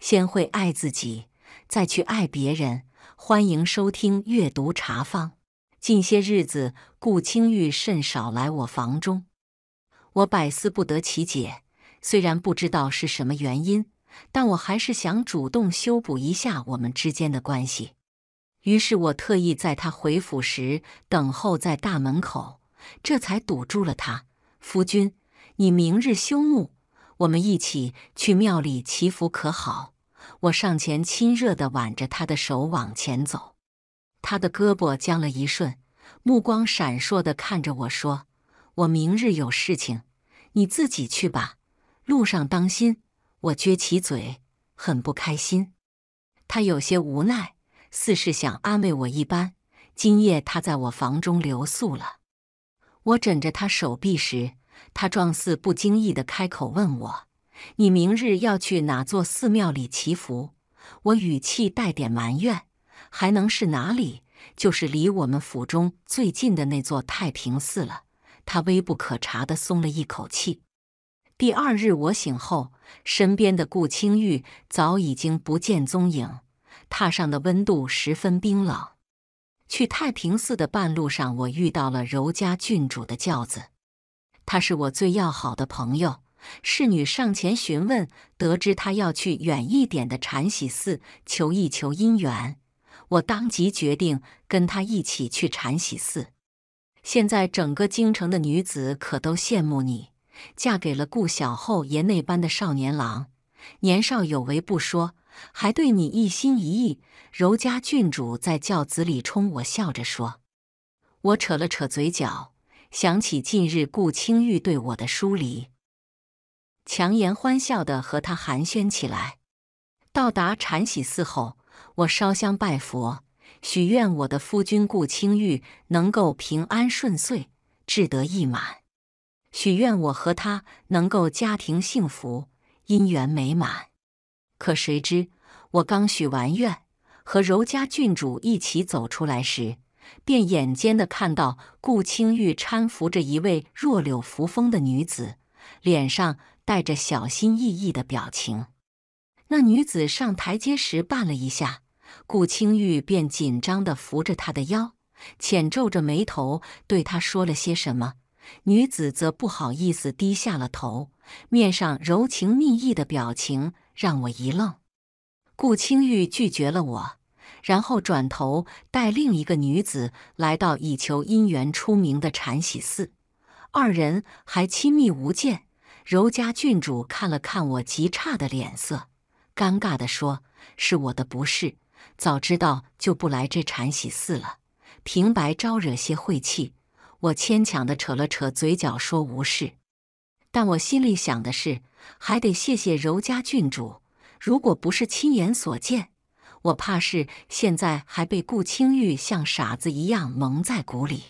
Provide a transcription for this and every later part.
先会爱自己，再去爱别人。欢迎收听《阅读茶坊》。近些日子，顾青玉甚少来我房中，我百思不得其解。虽然不知道是什么原因，但我还是想主动修补一下我们之间的关系。于是我特意在他回府时等候在大门口，这才堵住了他。夫君，你明日休沐。我们一起去庙里祈福可好？我上前亲热地挽着他的手往前走，他的胳膊僵了一瞬，目光闪烁地看着我说：“我明日有事情，你自己去吧，路上当心。”我撅起嘴，很不开心。他有些无奈，似是想安慰我一般。今夜他在我房中留宿了。我枕着他手臂时。他状似不经意地开口问我：“你明日要去哪座寺庙里祈福？”我语气带点埋怨：“还能是哪里？就是离我们府中最近的那座太平寺了。”他微不可察地松了一口气。第二日我醒后，身边的顾青玉早已经不见踪影，榻上的温度十分冰冷。去太平寺的半路上，我遇到了柔家郡主的轿子。他是我最要好的朋友。侍女上前询问，得知他要去远一点的禅喜寺求一求姻缘，我当即决定跟他一起去禅喜寺。现在整个京城的女子可都羡慕你，嫁给了顾小后爷那般的少年郎，年少有为不说，还对你一心一意。柔家郡主在轿子里冲我笑着说，我扯了扯嘴角。想起近日顾青玉对我的疏离，强颜欢笑的和他寒暄起来。到达禅喜寺后，我烧香拜佛，许愿我的夫君顾青玉能够平安顺遂、志得意满；许愿我和他能够家庭幸福、姻缘美满。可谁知，我刚许完愿，和柔家郡主一起走出来时，便眼尖的看到顾青玉搀扶着一位弱柳扶风的女子，脸上带着小心翼翼的表情。那女子上台阶时绊了一下，顾青玉便紧张的扶着她的腰，浅皱着眉头对她说了些什么。女子则不好意思低下了头，面上柔情蜜意的表情让我一愣。顾青玉拒绝了我。然后转头带另一个女子来到以求姻缘出名的禅喜寺，二人还亲密无间。柔家郡主看了看我极差的脸色，尴尬地说：“是我的不是，早知道就不来这禅喜寺了，平白招惹些晦气。”我牵强地扯了扯嘴角说：“无事。”但我心里想的是，还得谢谢柔家郡主，如果不是亲眼所见。我怕是现在还被顾青玉像傻子一样蒙在鼓里。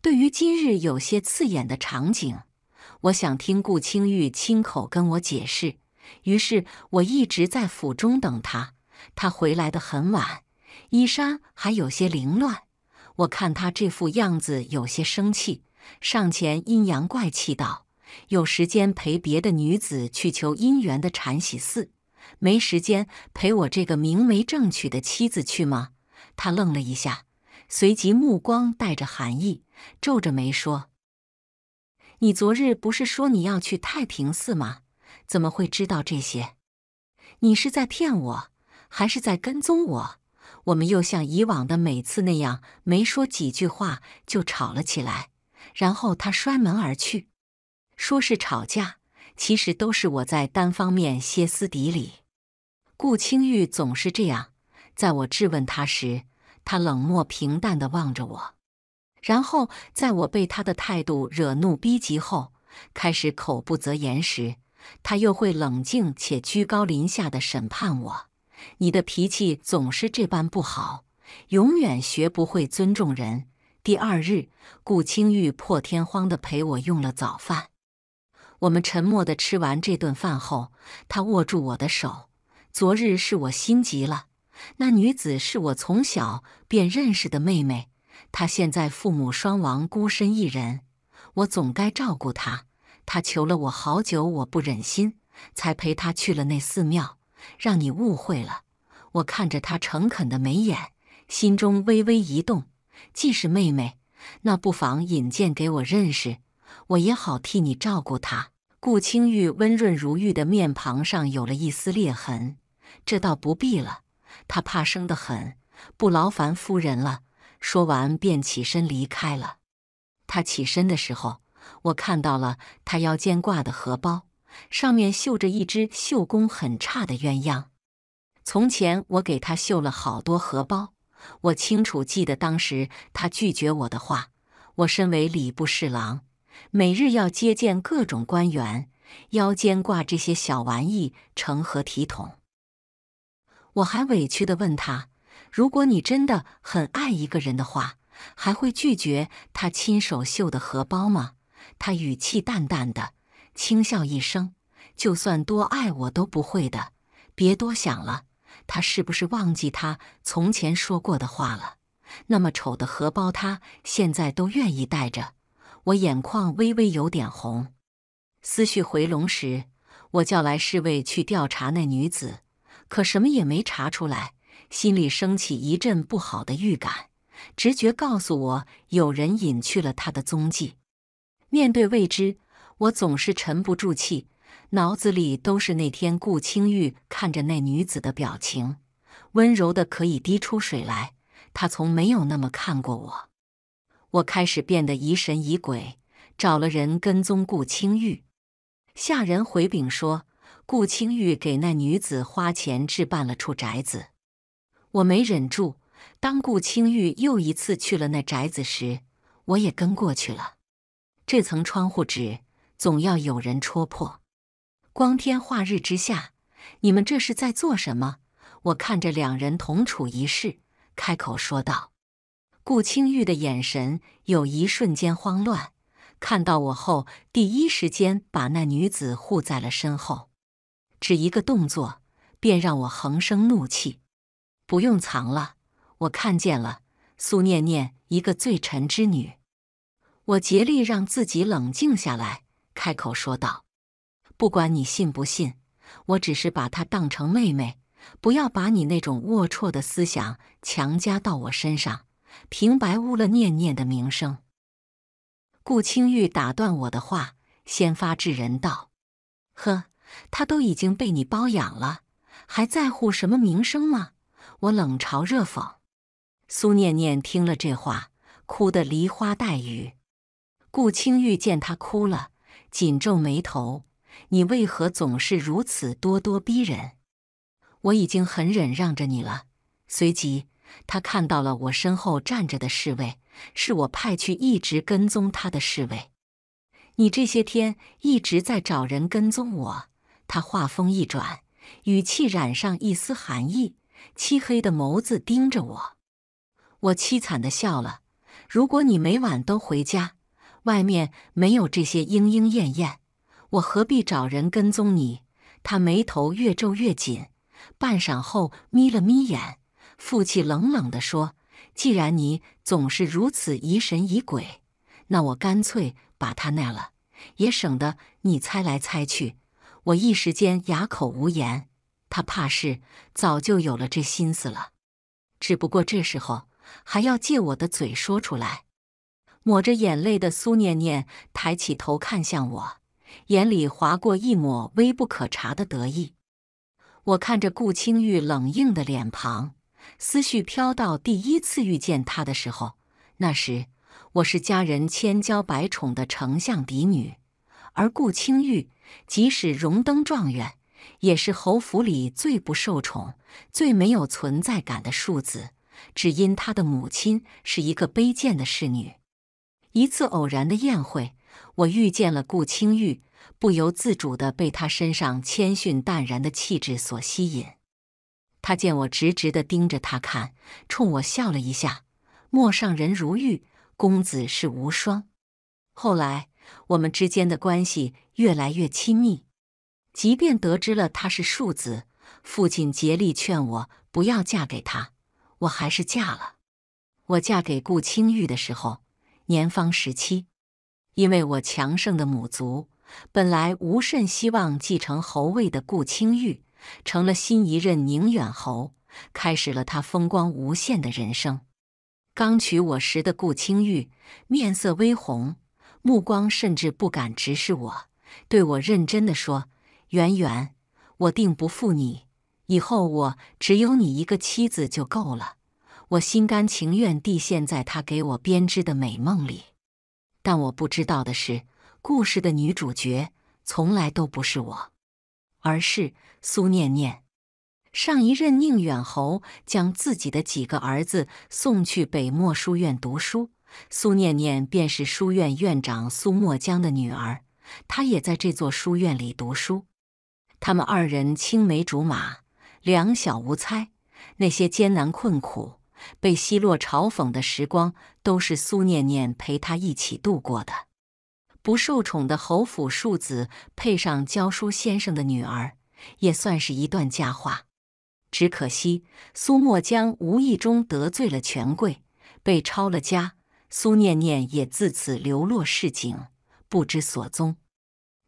对于今日有些刺眼的场景，我想听顾青玉亲口跟我解释。于是，我一直在府中等他。他回来的很晚，衣衫还有些凌乱。我看他这副样子，有些生气，上前阴阳怪气道：“有时间陪别的女子去求姻缘的禅喜寺。”没时间陪我这个名媒正娶的妻子去吗？他愣了一下，随即目光带着寒意，皱着眉说：“你昨日不是说你要去太平寺吗？怎么会知道这些？你是在骗我，还是在跟踪我？”我们又像以往的每次那样，没说几句话就吵了起来，然后他摔门而去，说是吵架。其实都是我在单方面歇斯底里。顾清玉总是这样，在我质问他时，他冷漠平淡的望着我；然后在我被他的态度惹怒逼急后，开始口不择言时，他又会冷静且居高临下的审判我：“你的脾气总是这般不好，永远学不会尊重人。”第二日，顾清玉破天荒的陪我用了早饭。我们沉默地吃完这顿饭后，他握住我的手。昨日是我心急了。那女子是我从小便认识的妹妹，她现在父母双亡，孤身一人，我总该照顾她。她求了我好久，我不忍心，才陪她去了那寺庙。让你误会了。我看着她诚恳的眉眼，心中微微一动。既是妹妹，那不妨引荐给我认识，我也好替你照顾她。顾清玉温润如玉的面庞上有了一丝裂痕，这倒不必了。他怕生得很，不劳烦夫人了。说完便起身离开了。他起身的时候，我看到了他腰间挂的荷包，上面绣着一只绣工很差的鸳鸯。从前我给他绣了好多荷包，我清楚记得当时他拒绝我的话。我身为礼部侍郎。每日要接见各种官员，腰间挂这些小玩意，成何体统？我还委屈的问他：“如果你真的很爱一个人的话，还会拒绝他亲手绣的荷包吗？”他语气淡淡的，轻笑一声：“就算多爱我都不会的，别多想了。”他是不是忘记他从前说过的话了？那么丑的荷包，他现在都愿意带着？我眼眶微微有点红，思绪回笼时，我叫来侍卫去调查那女子，可什么也没查出来，心里升起一阵不好的预感，直觉告诉我有人隐去了她的踪迹。面对未知，我总是沉不住气，脑子里都是那天顾青玉看着那女子的表情，温柔的可以滴出水来。他从没有那么看过我。我开始变得疑神疑鬼，找了人跟踪顾青玉。下人回禀说，顾青玉给那女子花钱置办了处宅子。我没忍住，当顾青玉又一次去了那宅子时，我也跟过去了。这层窗户纸总要有人戳破。光天化日之下，你们这是在做什么？我看着两人同处一室，开口说道。顾青玉的眼神有一瞬间慌乱，看到我后，第一时间把那女子护在了身后。只一个动作，便让我横生怒气。不用藏了，我看见了苏念念，一个罪臣之女。我竭力让自己冷静下来，开口说道：“不管你信不信，我只是把她当成妹妹。不要把你那种龌龊的思想强加到我身上。”平白污了念念的名声。顾青玉打断我的话，先发制人道：“呵，他都已经被你包养了，还在乎什么名声吗？”我冷嘲热讽。苏念念听了这话，哭得梨花带雨。顾青玉见她哭了，紧皱眉头：“你为何总是如此咄咄逼人？我已经很忍让着你了。”随即。他看到了我身后站着的侍卫，是我派去一直跟踪他的侍卫。你这些天一直在找人跟踪我。他话锋一转，语气染上一丝寒意，漆黑的眸子盯着我。我凄惨的笑了。如果你每晚都回家，外面没有这些莺莺燕燕，我何必找人跟踪你？他眉头越皱越紧，半晌后眯了眯眼。父亲冷冷地说：“既然你总是如此疑神疑鬼，那我干脆把他纳了，也省得你猜来猜去。”我一时间哑口无言。他怕是早就有了这心思了，只不过这时候还要借我的嘴说出来。抹着眼泪的苏念念抬起头看向我，眼里划过一抹微不可察的得意。我看着顾青玉冷硬的脸庞。思绪飘到第一次遇见他的时候，那时我是家人千娇百宠的丞相嫡女，而顾青玉即使荣登状元，也是侯府里最不受宠、最没有存在感的庶子，只因他的母亲是一个卑贱的侍女。一次偶然的宴会，我遇见了顾青玉，不由自主的被他身上谦逊淡然的气质所吸引。他见我直直的盯着他看，冲我笑了一下。陌上人如玉，公子是无双。后来我们之间的关系越来越亲密。即便得知了他是庶子，父亲竭力劝我不要嫁给他，我还是嫁了。我嫁给顾青玉的时候，年方十七。因为我强盛的母族，本来无甚希望继承侯位的顾青玉。成了新一任宁远侯，开始了他风光无限的人生。刚娶我时的顾青玉面色微红，目光甚至不敢直视我，对我认真的说：“圆圆，我定不负你，以后我只有你一个妻子就够了，我心甘情愿地陷在他给我编织的美梦里。”但我不知道的是，故事的女主角从来都不是我。而是苏念念，上一任宁远侯将自己的几个儿子送去北漠书院读书，苏念念便是书院院长苏墨江的女儿，他也在这座书院里读书。他们二人青梅竹马，两小无猜，那些艰难困苦、被奚落嘲讽的时光，都是苏念念陪他一起度过的。不受宠的侯府庶子，配上教书先生的女儿，也算是一段佳话。只可惜苏墨江无意中得罪了权贵，被抄了家，苏念念也自此流落市井，不知所踪。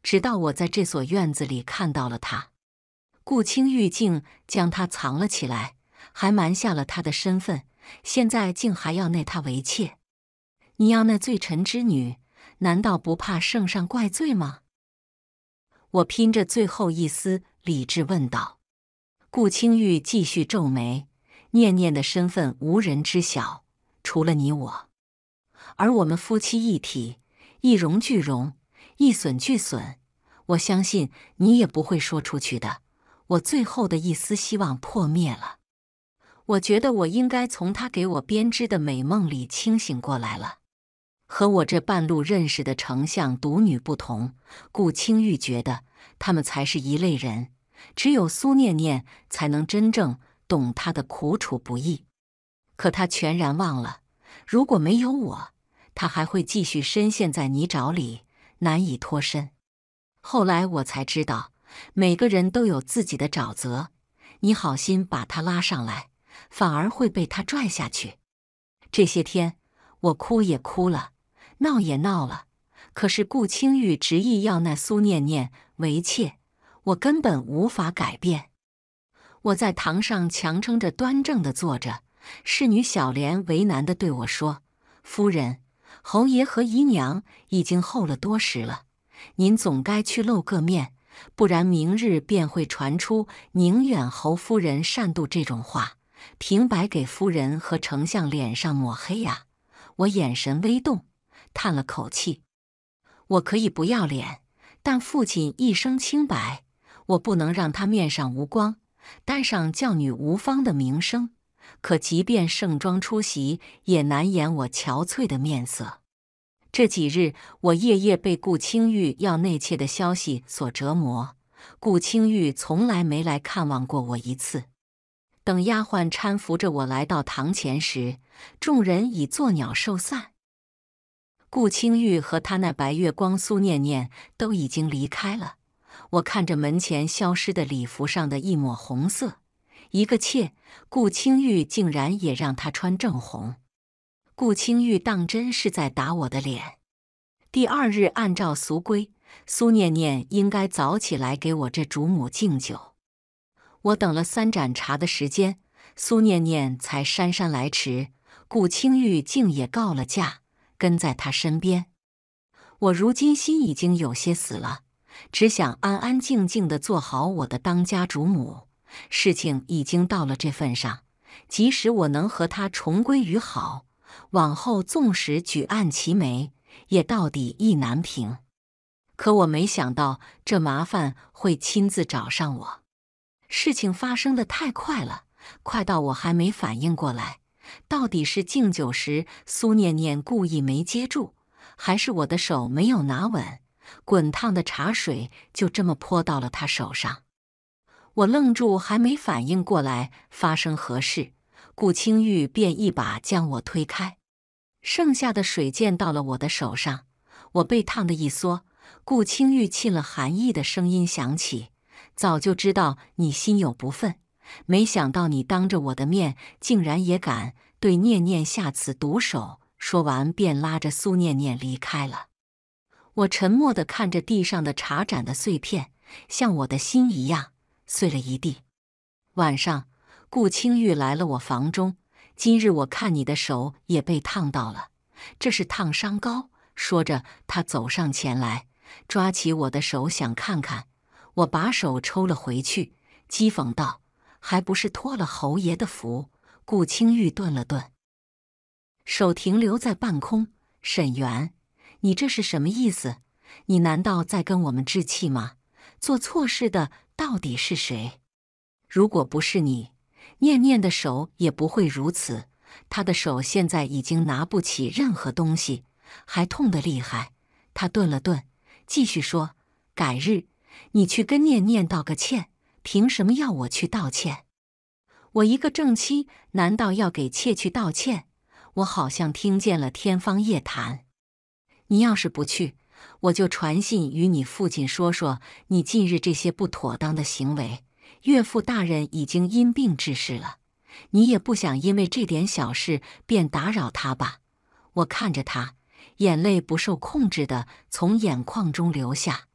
直到我在这所院子里看到了他，顾青玉竟将他藏了起来，还瞒下了他的身份。现在竟还要纳他为妾？你要那罪臣之女？难道不怕圣上怪罪吗？我拼着最后一丝理智问道。顾清玉继续皱眉：“念念的身份无人知晓，除了你我。而我们夫妻一体，一荣俱荣，一损俱损。我相信你也不会说出去的。”我最后的一丝希望破灭了。我觉得我应该从他给我编织的美梦里清醒过来了。和我这半路认识的丞相独女不同，顾青玉觉得他们才是一类人，只有苏念念才能真正懂她的苦楚不易。可她全然忘了，如果没有我，她还会继续深陷在泥沼里，难以脱身。后来我才知道，每个人都有自己的沼泽，你好心把她拉上来，反而会被她拽下去。这些天我哭也哭了。闹也闹了，可是顾清玉执意要那苏念念为妾，我根本无法改变。我在堂上强撑着端正的坐着，侍女小莲为难的对我说：“夫人，侯爷和姨娘已经候了多时了，您总该去露个面，不然明日便会传出宁远侯夫人善妒这种话，平白给夫人和丞相脸上抹黑呀。”我眼神微动。叹了口气，我可以不要脸，但父亲一生清白，我不能让他面上无光，担上教女无方的名声。可即便盛装出席，也难掩我憔悴的面色。这几日，我夜夜被顾青玉要内妾的消息所折磨。顾青玉从来没来看望过我一次。等丫鬟搀扶着我来到堂前时，众人已作鸟兽散。顾青玉和他那白月光苏念念都已经离开了。我看着门前消失的礼服上的一抹红色，一个妾顾青玉竟然也让她穿正红。顾青玉当真是在打我的脸。第二日，按照俗规，苏念念应该早起来给我这主母敬酒。我等了三盏茶的时间，苏念念才姗姗来迟。顾青玉竟也告了假。跟在他身边，我如今心已经有些死了，只想安安静静的做好我的当家主母。事情已经到了这份上，即使我能和他重归于好，往后纵使举案齐眉，也到底意难平。可我没想到，这麻烦会亲自找上我。事情发生的太快了，快到我还没反应过来。到底是敬酒时苏念念故意没接住，还是我的手没有拿稳，滚烫的茶水就这么泼到了她手上？我愣住，还没反应过来发生何事，顾青玉便一把将我推开，剩下的水溅到了我的手上，我被烫的一缩。顾青玉沁了寒意的声音响起：“早就知道你心有不忿。”没想到你当着我的面，竟然也敢对念念下此毒手。说完，便拉着苏念念离开了。我沉默地看着地上的茶盏的碎片，像我的心一样碎了一地。晚上，顾青玉来了我房中。今日我看你的手也被烫到了，这是烫伤膏。说着，他走上前来，抓起我的手想看看，我把手抽了回去，讥讽道。还不是托了侯爷的福。顾青玉顿了顿，手停留在半空。沈源，你这是什么意思？你难道在跟我们置气吗？做错事的到底是谁？如果不是你，念念的手也不会如此。她的手现在已经拿不起任何东西，还痛得厉害。他顿了顿，继续说：“改日，你去跟念念道个歉。”凭什么要我去道歉？我一个正妻，难道要给妾去道歉？我好像听见了天方夜谭。你要是不去，我就传信与你父亲说说你近日这些不妥当的行为。岳父大人已经因病致逝了，你也不想因为这点小事便打扰他吧？我看着他，眼泪不受控制的从眼眶中流下。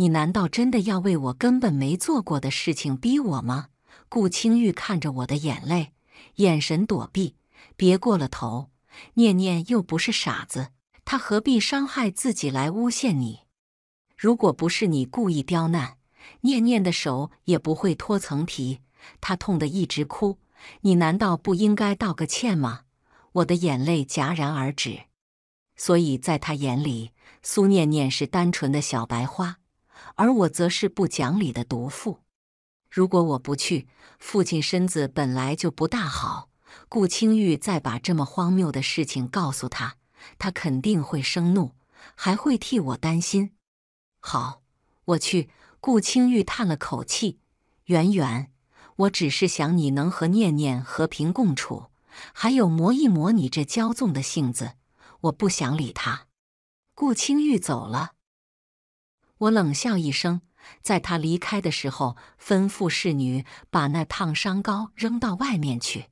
你难道真的要为我根本没做过的事情逼我吗？顾青玉看着我的眼泪，眼神躲避，别过了头。念念又不是傻子，她何必伤害自己来诬陷你？如果不是你故意刁难，念念的手也不会脱层皮。她痛得一直哭，你难道不应该道个歉吗？我的眼泪戛然而止。所以，在他眼里，苏念念是单纯的小白花。而我则是不讲理的毒妇。如果我不去，父亲身子本来就不大好，顾青玉再把这么荒谬的事情告诉他，他肯定会生怒，还会替我担心。好，我去。顾青玉叹了口气：“圆圆，我只是想你能和念念和平共处，还有磨一磨你这骄纵的性子。我不想理他。”顾青玉走了。我冷笑一声，在他离开的时候，吩咐侍女把那烫伤膏扔到外面去。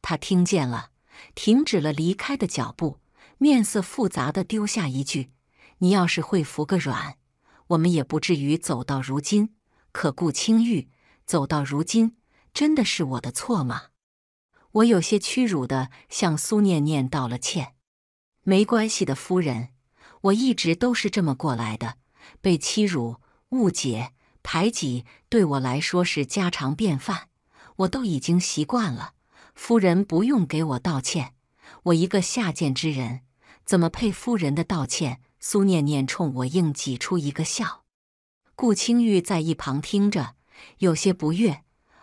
他听见了，停止了离开的脚步，面色复杂的丢下一句：“你要是会服个软，我们也不至于走到如今。可顾清玉走到如今，真的是我的错吗？”我有些屈辱的向苏念念道了歉：“没关系的，夫人，我一直都是这么过来的。”被欺辱、误解、排挤，对我来说是家常便饭，我都已经习惯了。夫人不用给我道歉，我一个下贱之人，怎么配夫人的道歉？苏念念冲我硬挤出一个笑。顾青玉在一旁听着，有些不悦，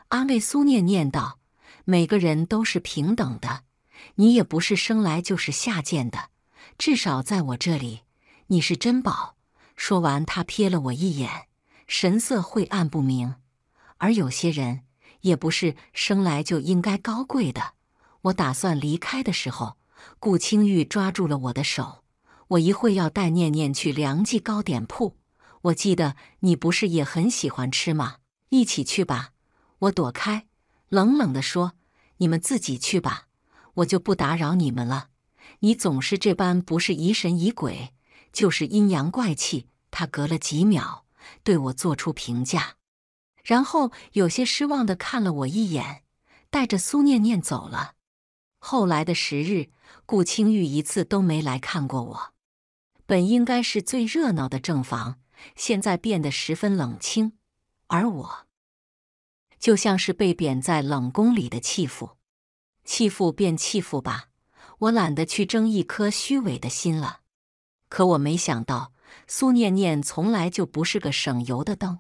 安慰苏念念道：“每个人都是平等的，你也不是生来就是下贱的，至少在我这里，你是珍宝。”说完，他瞥了我一眼，神色晦暗不明。而有些人也不是生来就应该高贵的。我打算离开的时候，顾青玉抓住了我的手。我一会要带念念去梁记糕点铺，我记得你不是也很喜欢吃吗？一起去吧。我躲开，冷冷地说：“你们自己去吧，我就不打扰你们了。”你总是这般，不是疑神疑鬼，就是阴阳怪气。他隔了几秒，对我做出评价，然后有些失望的看了我一眼，带着苏念念走了。后来的十日，顾青玉一次都没来看过我。本应该是最热闹的正房，现在变得十分冷清，而我，就像是被贬在冷宫里的弃妇。弃妇便弃妇吧，我懒得去争一颗虚伪的心了。可我没想到。苏念念从来就不是个省油的灯。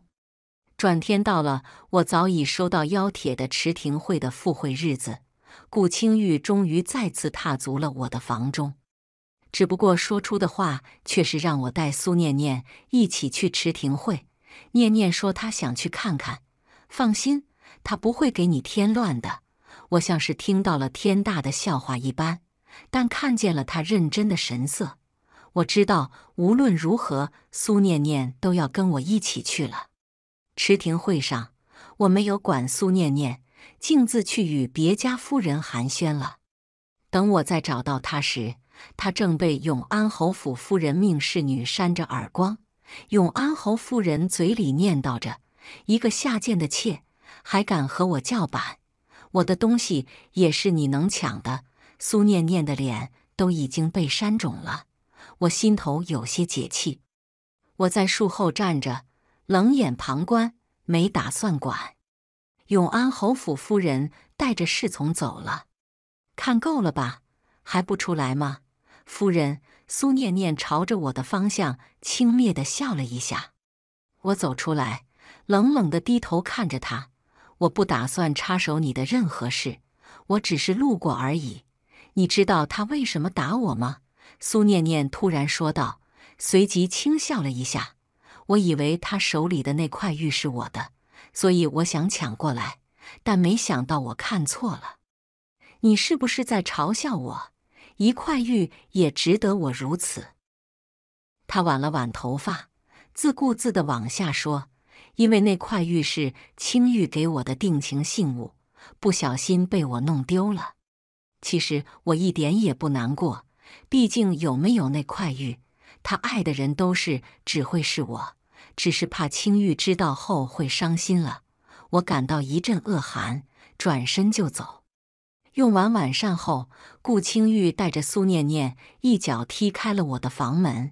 转天到了，我早已收到邀帖的池亭会的赴会日子，顾青玉终于再次踏足了我的房中。只不过说出的话却是让我带苏念念一起去池亭会。念念说她想去看看，放心，她不会给你添乱的。我像是听到了天大的笑话一般，但看见了她认真的神色。我知道无论如何，苏念念都要跟我一起去了。池亭会上，我没有管苏念念，径自去与别家夫人寒暄了。等我再找到她时，她正被永安侯府夫人命侍女扇着耳光。永安侯夫人嘴里念叨着：“一个下贱的妾，还敢和我叫板？我的东西也是你能抢的？”苏念念的脸都已经被扇肿了。我心头有些解气，我在树后站着，冷眼旁观，没打算管。永安侯府夫人带着侍从走了，看够了吧？还不出来吗？夫人苏念念朝着我的方向轻蔑地笑了一下。我走出来，冷冷地低头看着他。我不打算插手你的任何事，我只是路过而已。你知道他为什么打我吗？苏念念突然说道，随即轻笑了一下。我以为他手里的那块玉是我的，所以我想抢过来，但没想到我看错了。你是不是在嘲笑我？一块玉也值得我如此？他挽了挽头发，自顾自地往下说：“因为那块玉是青玉给我的定情信物，不小心被我弄丢了。其实我一点也不难过。”毕竟有没有那块玉，他爱的人都是只会是我，只是怕青玉知道后会伤心了。我感到一阵恶寒，转身就走。用完晚膳后，顾青玉带着苏念念一脚踢开了我的房门。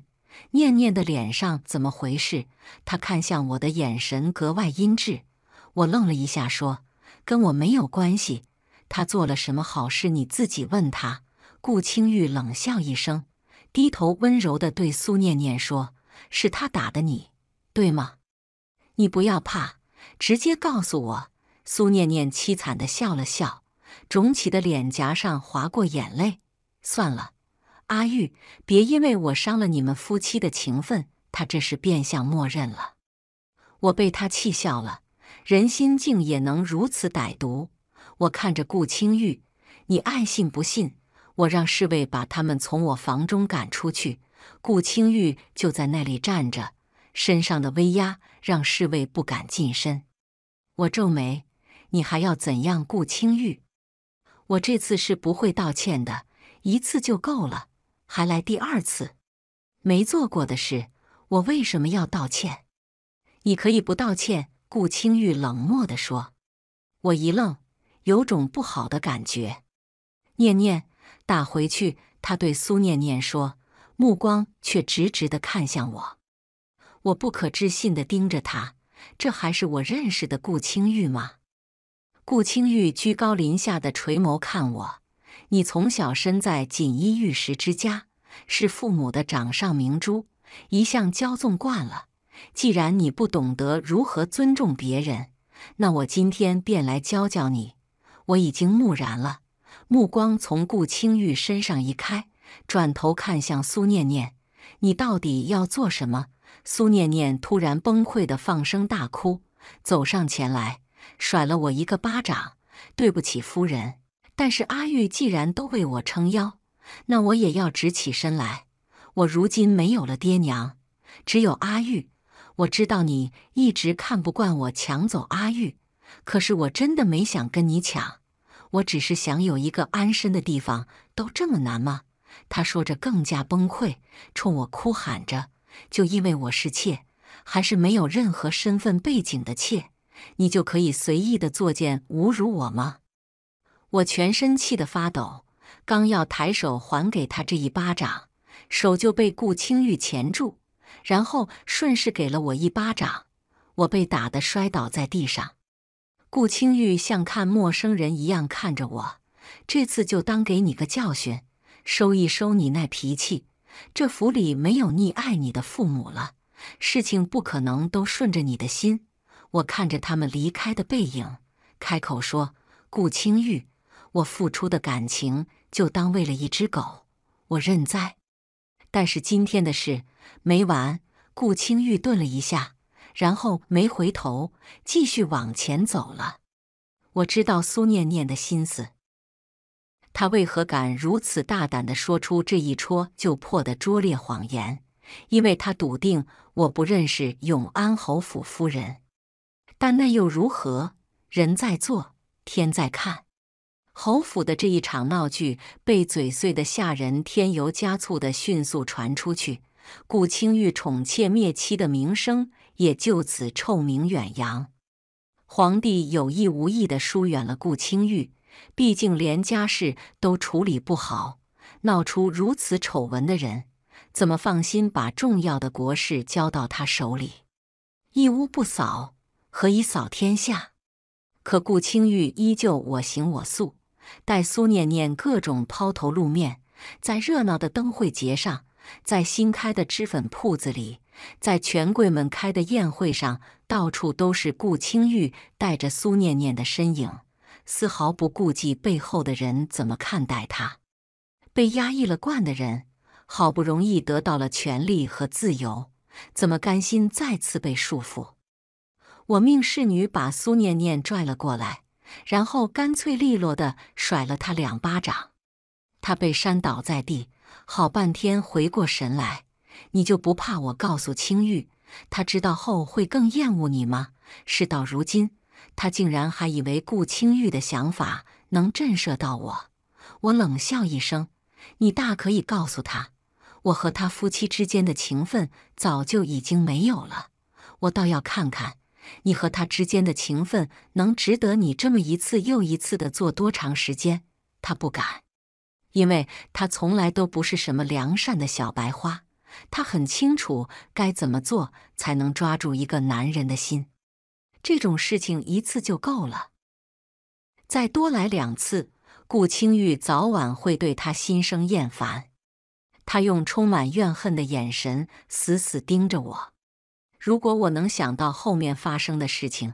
念念的脸上怎么回事？她看向我的眼神格外阴鸷。我愣了一下，说：“跟我没有关系。他做了什么好事？你自己问他。”顾青玉冷笑一声，低头温柔的对苏念念说：“是他打的你，对吗？你不要怕，直接告诉我。”苏念念凄惨的笑了笑，肿起的脸颊上划过眼泪。算了，阿玉，别因为我伤了你们夫妻的情分。他这是变相默认了。我被他气笑了，人心竟也能如此歹毒。我看着顾青玉：“你爱信不信。”我让侍卫把他们从我房中赶出去，顾青玉就在那里站着，身上的威压让侍卫不敢近身。我皱眉：“你还要怎样？”顾青玉：“我这次是不会道歉的，一次就够了，还来第二次？没做过的事，我为什么要道歉？”你可以不道歉。”顾青玉冷漠地说。我一愣，有种不好的感觉。念念。打回去，他对苏念念说，目光却直直的看向我。我不可置信的盯着他，这还是我认识的顾青玉吗？顾青玉居高临下的垂眸看我，你从小身在锦衣玉食之家，是父母的掌上明珠，一向骄纵惯了。既然你不懂得如何尊重别人，那我今天便来教教你。我已经木然了。目光从顾青玉身上移开，转头看向苏念念：“你到底要做什么？”苏念念突然崩溃的放声大哭，走上前来，甩了我一个巴掌：“对不起，夫人！但是阿玉既然都为我撑腰，那我也要直起身来。我如今没有了爹娘，只有阿玉。我知道你一直看不惯我抢走阿玉，可是我真的没想跟你抢。”我只是想有一个安身的地方，都这么难吗？他说着更加崩溃，冲我哭喊着：“就因为我是妾，还是没有任何身份背景的妾，你就可以随意的作贱、侮辱我吗？”我全身气得发抖，刚要抬手还给他这一巴掌，手就被顾青玉钳住，然后顺势给了我一巴掌，我被打得摔倒在地上。顾青玉像看陌生人一样看着我，这次就当给你个教训，收一收你那脾气。这府里没有溺爱你的父母了，事情不可能都顺着你的心。我看着他们离开的背影，开口说：“顾青玉，我付出的感情就当为了一只狗，我认栽。但是今天的事没完。”顾青玉顿了一下。然后没回头，继续往前走了。我知道苏念念的心思，她为何敢如此大胆地说出这一戳就破的拙劣谎言？因为他笃定我不认识永安侯府夫人。但那又如何？人在做，天在看。侯府的这一场闹剧被嘴碎的下人添油加醋的迅速传出去，顾清玉宠妾灭妻的名声。也就此臭名远扬。皇帝有意无意的疏远了顾清玉，毕竟连家事都处理不好，闹出如此丑闻的人，怎么放心把重要的国事交到他手里？一屋不扫，何以扫天下？可顾清玉依旧我行我素，带苏念念各种抛头露面，在热闹的灯会节上。在新开的脂粉铺子里，在权贵们开的宴会上，到处都是顾青玉带着苏念念的身影，丝毫不顾及背后的人怎么看待他。被压抑了惯的人，好不容易得到了权力和自由，怎么甘心再次被束缚？我命侍女把苏念念拽了过来，然后干脆利落的甩了他两巴掌，他被扇倒在地。好半天回过神来，你就不怕我告诉青玉，他知道后会更厌恶你吗？事到如今，他竟然还以为顾青玉的想法能震慑到我。我冷笑一声：“你大可以告诉他，我和他夫妻之间的情分早就已经没有了。我倒要看看，你和他之间的情分能值得你这么一次又一次的做多长时间。”他不敢。因为他从来都不是什么良善的小白花，他很清楚该怎么做才能抓住一个男人的心。这种事情一次就够了，再多来两次，顾青玉早晚会对他心生厌烦。他用充满怨恨的眼神死死盯着我。如果我能想到后面发生的事情，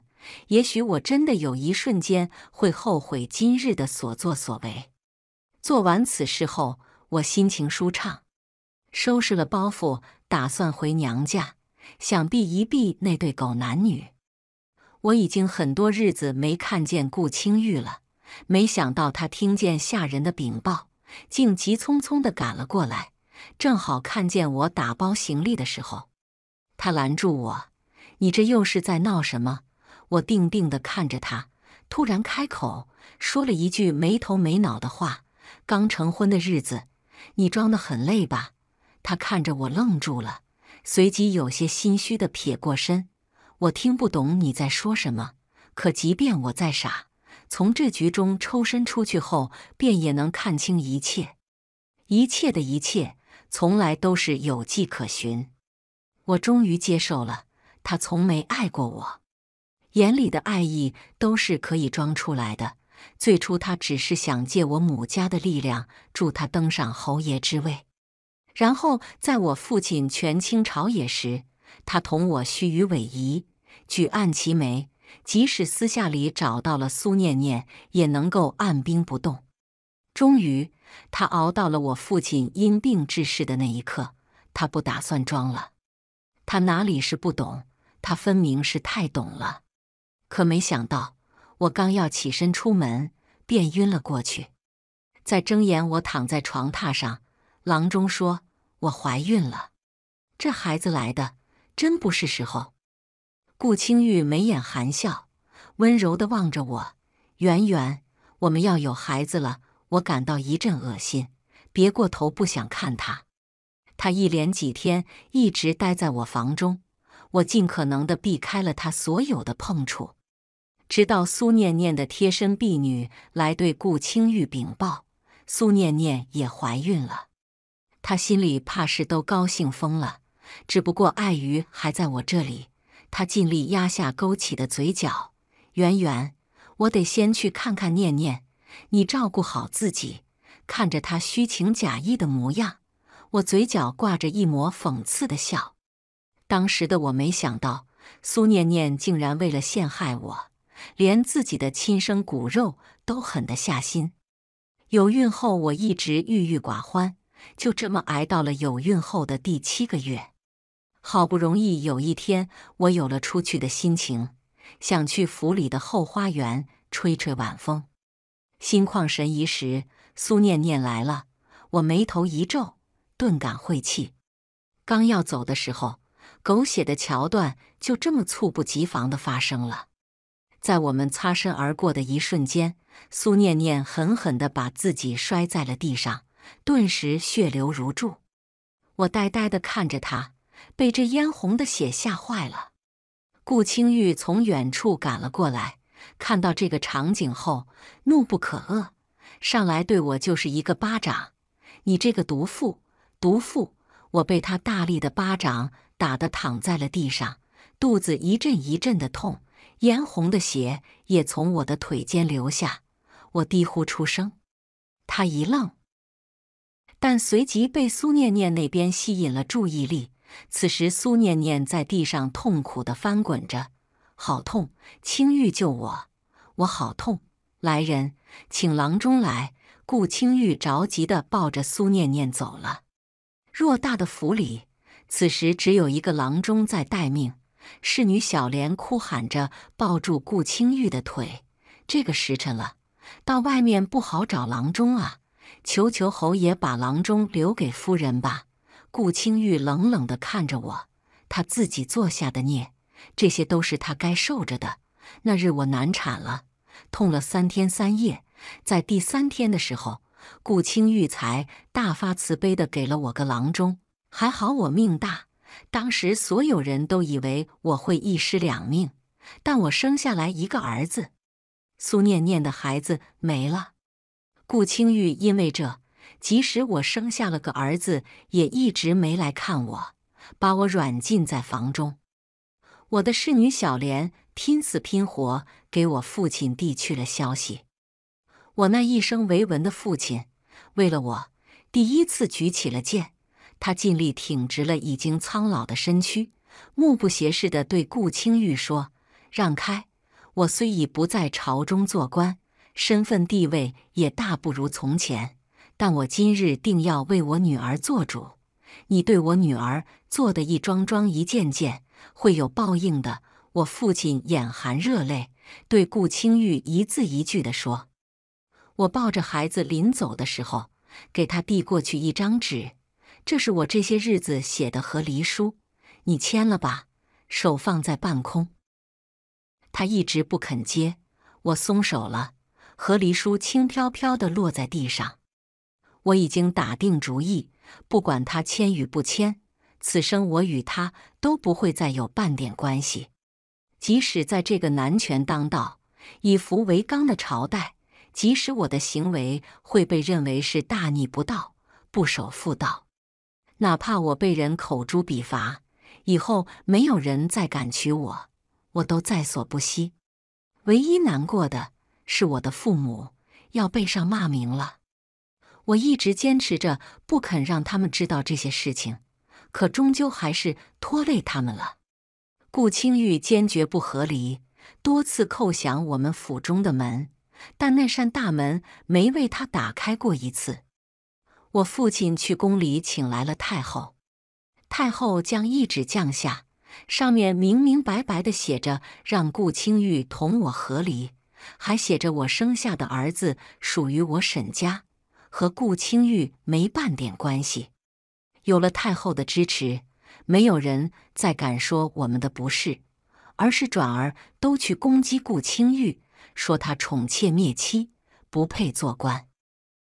也许我真的有一瞬间会后悔今日的所作所为。做完此事后，我心情舒畅，收拾了包袱，打算回娘家，想避一避那对狗男女。我已经很多日子没看见顾青玉了，没想到他听见下人的禀报，竟急匆匆地赶了过来，正好看见我打包行李的时候，他拦住我：“你这又是在闹什么？”我定定地看着他，突然开口说了一句没头没脑的话。刚成婚的日子，你装得很累吧？他看着我愣住了，随即有些心虚地撇过身。我听不懂你在说什么，可即便我再傻，从这局中抽身出去后，便也能看清一切。一切的一切，从来都是有迹可循。我终于接受了，他从没爱过我，眼里的爱意都是可以装出来的。最初，他只是想借我母家的力量助他登上侯爷之位，然后在我父亲权倾朝野时，他同我须臾委蛇，举案齐眉。即使私下里找到了苏念念，也能够按兵不动。终于，他熬到了我父亲因病致仕的那一刻，他不打算装了。他哪里是不懂？他分明是太懂了。可没想到。我刚要起身出门，便晕了过去。再睁眼，我躺在床榻上。郎中说：“我怀孕了。”这孩子来的真不是时候。顾青玉眉眼含笑，温柔的望着我。媛媛，我们要有孩子了。我感到一阵恶心，别过头，不想看他。他一连几天一直待在我房中，我尽可能的避开了他所有的碰触。直到苏念念的贴身婢女来对顾青玉禀报，苏念念也怀孕了，她心里怕是都高兴疯了。只不过碍于还在我这里，她尽力压下勾起的嘴角。圆圆，我得先去看看念念，你照顾好自己。看着她虚情假意的模样，我嘴角挂着一抹讽刺的笑。当时的我没想到，苏念念竟然为了陷害我。连自己的亲生骨肉都狠得下心。有孕后，我一直郁郁寡欢，就这么挨到了有孕后的第七个月。好不容易有一天，我有了出去的心情，想去府里的后花园吹吹晚风，心旷神怡时，苏念念来了，我眉头一皱，顿感晦气。刚要走的时候，狗血的桥段就这么猝不及防地发生了。在我们擦身而过的一瞬间，苏念念狠狠的把自己摔在了地上，顿时血流如注。我呆呆的看着她，被这嫣红的血吓坏了。顾青玉从远处赶了过来，看到这个场景后，怒不可遏，上来对我就是一个巴掌：“你这个毒妇，毒妇！”我被他大力的巴掌打得躺在了地上，肚子一阵一阵的痛。嫣红的血也从我的腿间流下，我低呼出声。他一愣，但随即被苏念念那边吸引了注意力。此时，苏念念在地上痛苦地翻滚着，好痛！青玉救我，我好痛！来人，请郎中来！顾青玉着急地抱着苏念念走了。偌大的府里，此时只有一个郎中在待命。侍女小莲哭喊着抱住顾青玉的腿。这个时辰了，到外面不好找郎中啊！求求侯爷把郎中留给夫人吧。顾青玉冷冷地看着我，他自己做下的孽，这些都是他该受着的。那日我难产了，痛了三天三夜，在第三天的时候，顾青玉才大发慈悲的给了我个郎中，还好我命大。当时所有人都以为我会一尸两命，但我生下来一个儿子。苏念念的孩子没了，顾清玉因为这，即使我生下了个儿子，也一直没来看我，把我软禁在房中。我的侍女小莲拼死拼活给我父亲递去了消息。我那一生唯文的父亲，为了我，第一次举起了剑。他尽力挺直了已经苍老的身躯，目不斜视地对顾青玉说：“让开！我虽已不在朝中做官，身份地位也大不如从前，但我今日定要为我女儿做主。你对我女儿做的一桩桩一件件，会有报应的。”我父亲眼含热泪，对顾青玉一字一句地说：“我抱着孩子临走的时候，给他递过去一张纸。”这是我这些日子写的和离书，你签了吧？手放在半空，他一直不肯接，我松手了，和离书轻飘飘的落在地上。我已经打定主意，不管他签与不签，此生我与他都不会再有半点关系。即使在这个男权当道、以福为纲的朝代，即使我的行为会被认为是大逆不道、不守妇道。哪怕我被人口诛笔伐，以后没有人再敢娶我，我都在所不惜。唯一难过的是，我的父母要背上骂名了。我一直坚持着不肯让他们知道这些事情，可终究还是拖累他们了。顾清玉坚决不和离，多次叩响我们府中的门，但那扇大门没为他打开过一次。我父亲去宫里请来了太后，太后将一旨降下，上面明明白白的写着让顾清玉同我和离，还写着我生下的儿子属于我沈家，和顾清玉没半点关系。有了太后的支持，没有人再敢说我们的不是，而是转而都去攻击顾清玉，说他宠妾灭妻，不配做官。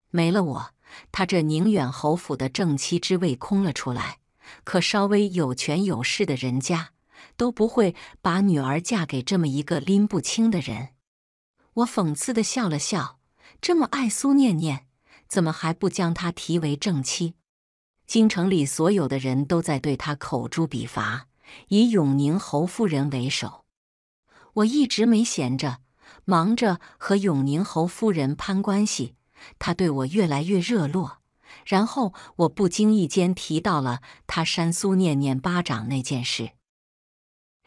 没了我。他这宁远侯府的正妻之位空了出来，可稍微有权有势的人家都不会把女儿嫁给这么一个拎不清的人。我讽刺的笑了笑：“这么爱苏念念，怎么还不将她提为正妻？”京城里所有的人都在对她口诛笔伐，以永宁侯夫人为首。我一直没闲着，忙着和永宁侯夫人攀关系。他对我越来越热络，然后我不经意间提到了他扇苏念念巴掌那件事。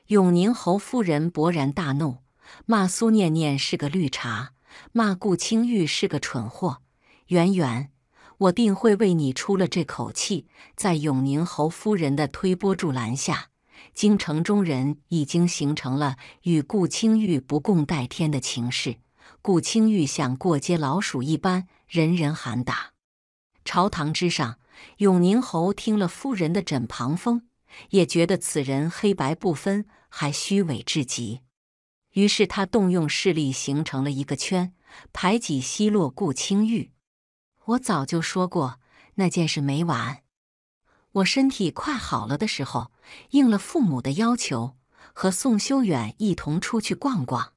永宁侯夫人勃然大怒，骂苏念念是个绿茶，骂顾青玉是个蠢货。远远，我定会为你出了这口气。在永宁侯夫人的推波助澜下，京城中人已经形成了与顾青玉不共戴天的情势。顾青玉像过街老鼠一般，人人喊打。朝堂之上，永宁侯听了夫人的枕旁风，也觉得此人黑白不分，还虚伪至极。于是他动用势力，形成了一个圈，排挤奚落顾青玉。我早就说过，那件事没完。我身体快好了的时候，应了父母的要求，和宋修远一同出去逛逛。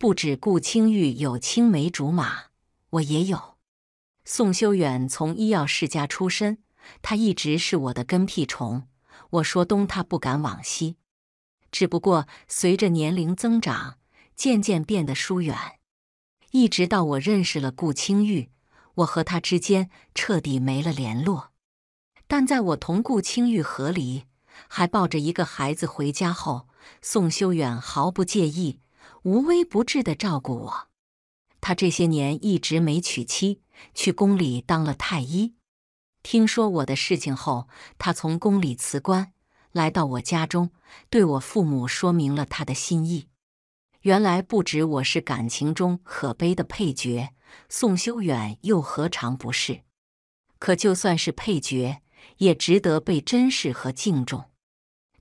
不止顾青玉有青梅竹马，我也有。宋修远从医药世家出身，他一直是我的跟屁虫。我说东，他不敢往西。只不过随着年龄增长，渐渐变得疏远。一直到我认识了顾青玉，我和他之间彻底没了联络。但在我同顾青玉和离，还抱着一个孩子回家后，宋修远毫不介意。无微不至的照顾我，他这些年一直没娶妻，去宫里当了太医。听说我的事情后，他从宫里辞官，来到我家中，对我父母说明了他的心意。原来不止我是感情中可悲的配角，宋修远又何尝不是？可就算是配角，也值得被珍视和敬重。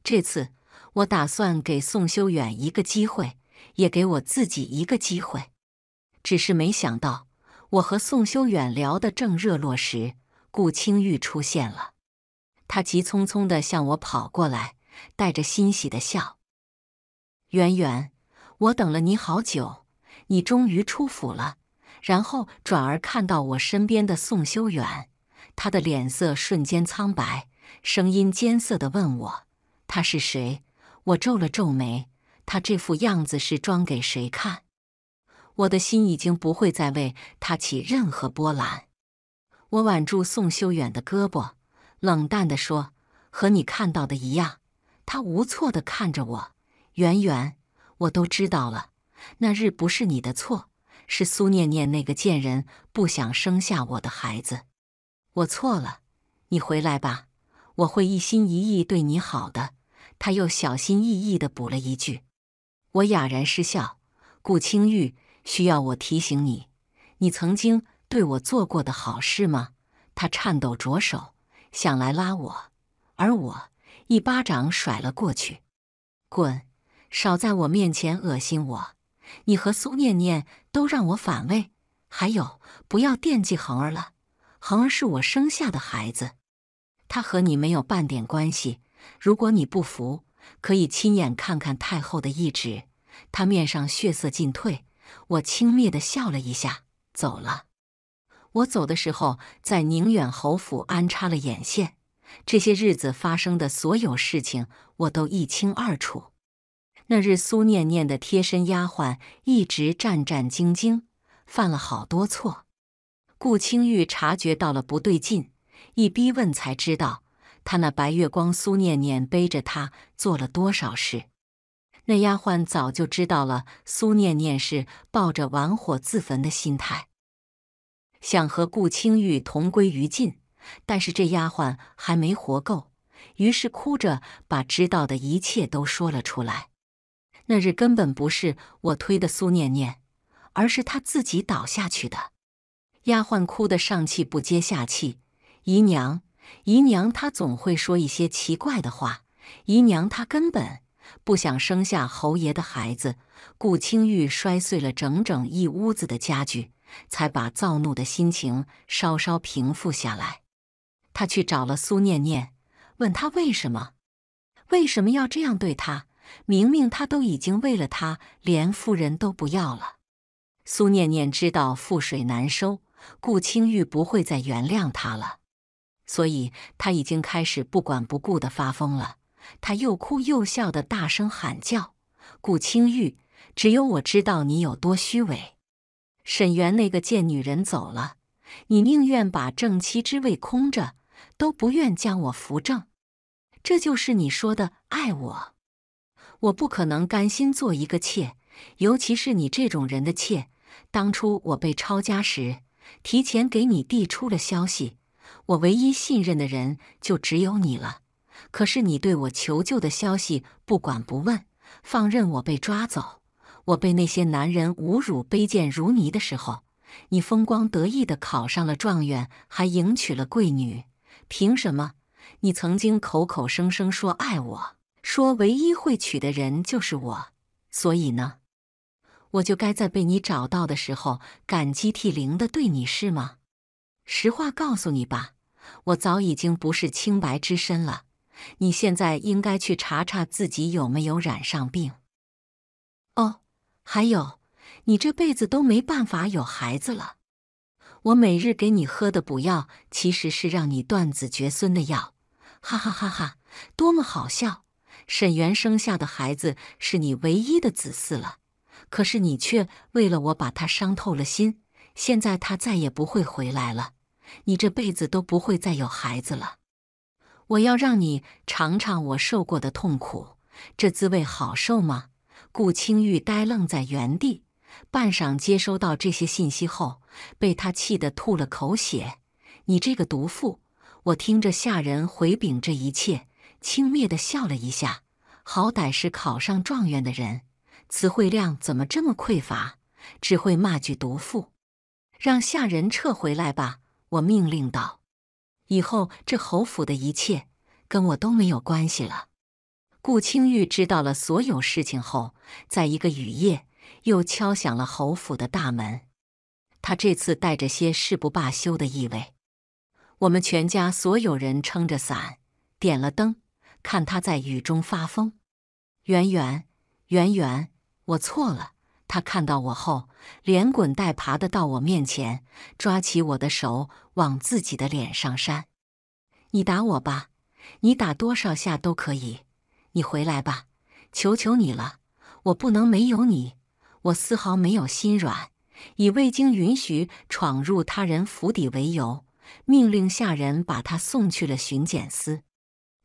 这次我打算给宋修远一个机会。也给我自己一个机会，只是没想到我和宋修远聊得正热络时，顾青玉出现了。他急匆匆地向我跑过来，带着欣喜的笑：“媛媛，我等了你好久，你终于出府了。”然后转而看到我身边的宋修远，他的脸色瞬间苍白，声音艰涩地问我：“他是谁？”我皱了皱眉。他这副样子是装给谁看？我的心已经不会再为他起任何波澜。我挽住宋修远的胳膊，冷淡地说：“和你看到的一样。”他无措地看着我。圆圆，我都知道了。那日不是你的错，是苏念念那个贱人不想生下我的孩子。我错了，你回来吧，我会一心一意对你好的。他又小心翼翼地补了一句。我哑然失笑，顾青玉，需要我提醒你，你曾经对我做过的好事吗？他颤抖着手，想来拉我，而我一巴掌甩了过去，滚，少在我面前恶心我！你和苏念念都让我反胃，还有，不要惦记恒儿了，恒儿是我生下的孩子，他和你没有半点关系。如果你不服。可以亲眼看看太后的懿旨，她面上血色尽褪。我轻蔑地笑了一下，走了。我走的时候，在宁远侯府安插了眼线，这些日子发生的所有事情，我都一清二楚。那日，苏念念的贴身丫鬟一直战战兢兢，犯了好多错。顾青玉察觉到了不对劲，一逼问才知道。他那白月光苏念念背着他做了多少事？那丫鬟早就知道了苏念念是抱着玩火自焚的心态，想和顾青玉同归于尽。但是这丫鬟还没活够，于是哭着把知道的一切都说了出来。那日根本不是我推的苏念念，而是她自己倒下去的。丫鬟哭得上气不接下气，姨娘。姨娘她总会说一些奇怪的话。姨娘她根本不想生下侯爷的孩子。顾青玉摔碎了整整一屋子的家具，才把躁怒的心情稍稍平复下来。他去找了苏念念，问他为什么为什么要这样对他？明明他都已经为了他连夫人都不要了。苏念念知道覆水难收，顾青玉不会再原谅他了。所以，他已经开始不管不顾的发疯了。他又哭又笑的大声喊叫：“顾青玉，只有我知道你有多虚伪。沈园那个贱女人走了，你宁愿把正妻之位空着，都不愿将我扶正。这就是你说的爱我？我不可能甘心做一个妾，尤其是你这种人的妾。当初我被抄家时，提前给你递出了消息。”我唯一信任的人就只有你了，可是你对我求救的消息不管不问，放任我被抓走。我被那些男人侮辱、卑贱如泥的时候，你风光得意的考上了状元，还迎娶了贵女。凭什么？你曾经口口声声说爱我，说唯一会娶的人就是我，所以呢，我就该在被你找到的时候感激涕零的对你是吗？实话告诉你吧。我早已经不是清白之身了，你现在应该去查查自己有没有染上病。哦，还有，你这辈子都没办法有孩子了。我每日给你喝的补药，其实是让你断子绝孙的药。哈哈哈哈，多么好笑！沈源生下的孩子是你唯一的子嗣了，可是你却为了我把他伤透了心，现在他再也不会回来了。你这辈子都不会再有孩子了！我要让你尝尝我受过的痛苦，这滋味好受吗？顾青玉呆愣在原地，半晌接收到这些信息后，被他气得吐了口血。你这个毒妇！我听着下人回禀这一切，轻蔑地笑了一下。好歹是考上状元的人，词汇量怎么这么匮乏？只会骂句毒妇，让下人撤回来吧。我命令道：“以后这侯府的一切跟我都没有关系了。”顾青玉知道了所有事情后，在一个雨夜又敲响了侯府的大门。他这次带着些誓不罢休的意味。我们全家所有人撑着伞，点了灯，看他在雨中发疯。圆圆，圆圆，我错了。他看到我后，连滚带爬的到我面前，抓起我的手往自己的脸上扇。你打我吧，你打多少下都可以。你回来吧，求求你了，我不能没有你。我丝毫没有心软，以未经允许闯入他人府邸为由，命令下人把他送去了巡检司。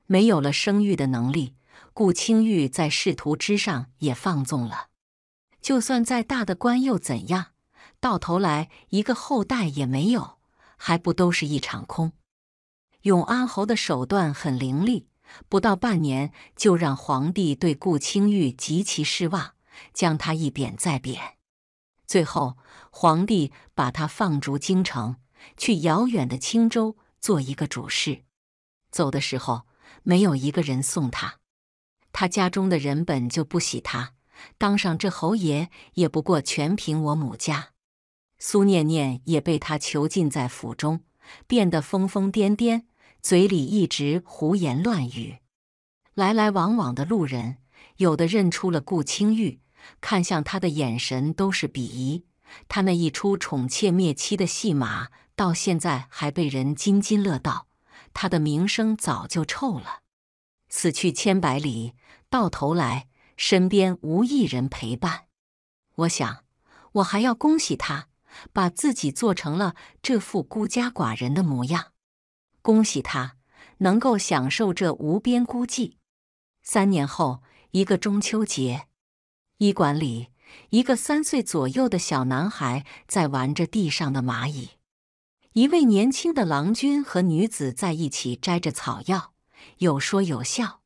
没有了生育的能力，顾青玉在仕途之上也放纵了。就算再大的官又怎样？到头来一个后代也没有，还不都是一场空？永安侯的手段很凌厉，不到半年就让皇帝对顾清玉极其失望，将他一贬再贬，最后皇帝把他放逐京城，去遥远的青州做一个主事。走的时候没有一个人送他，他家中的人本就不喜他。当上这侯爷也不过全凭我母家。苏念念也被他囚禁在府中，变得疯疯癫癫，嘴里一直胡言乱语。来来往往的路人，有的认出了顾青玉，看向他的眼神都是鄙夷。他那一出宠妾灭妻的戏码，到现在还被人津津乐道。他的名声早就臭了，此去千百里，到头来。身边无一人陪伴，我想，我还要恭喜他，把自己做成了这副孤家寡人的模样。恭喜他能够享受这无边孤寂。三年后，一个中秋节，医馆里，一个三岁左右的小男孩在玩着地上的蚂蚁；一位年轻的郎君和女子在一起摘着草药，有说有笑。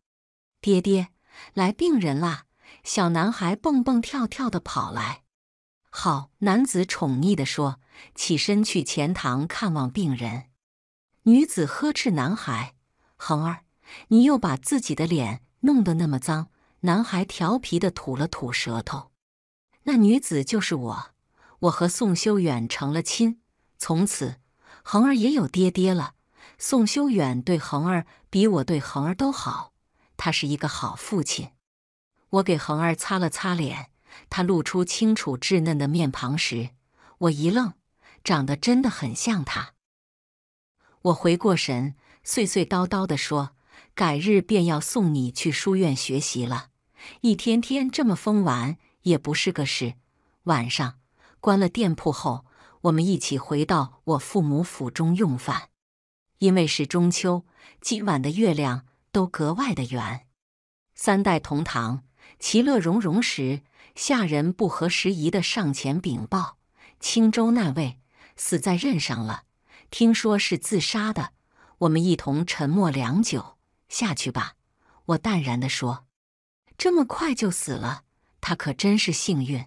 爹爹。来病人啦！小男孩蹦蹦跳跳的跑来。好男子宠溺的说：“起身去前堂看望病人。”女子呵斥男孩：“恒儿，你又把自己的脸弄得那么脏！”男孩调皮的吐了吐舌头。那女子就是我。我和宋修远成了亲，从此恒儿也有爹爹了。宋修远对恒儿比我对恒儿都好。他是一个好父亲。我给恒儿擦了擦脸，他露出清楚稚嫩的面庞时，我一愣，长得真的很像他。我回过神，碎碎叨叨地说：“改日便要送你去书院学习了，一天天这么疯玩也不是个事。”晚上关了店铺后，我们一起回到我父母府中用饭，因为是中秋，今晚的月亮。都格外的圆。三代同堂，其乐融融时，下人不合时宜的上前禀报：青州那位死在任上了，听说是自杀的。我们一同沉默良久，下去吧。我淡然地说：“这么快就死了，他可真是幸运。”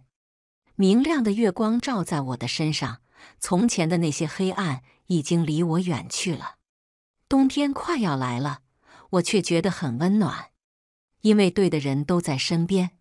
明亮的月光照在我的身上，从前的那些黑暗已经离我远去了。冬天快要来了。我却觉得很温暖，因为对的人都在身边。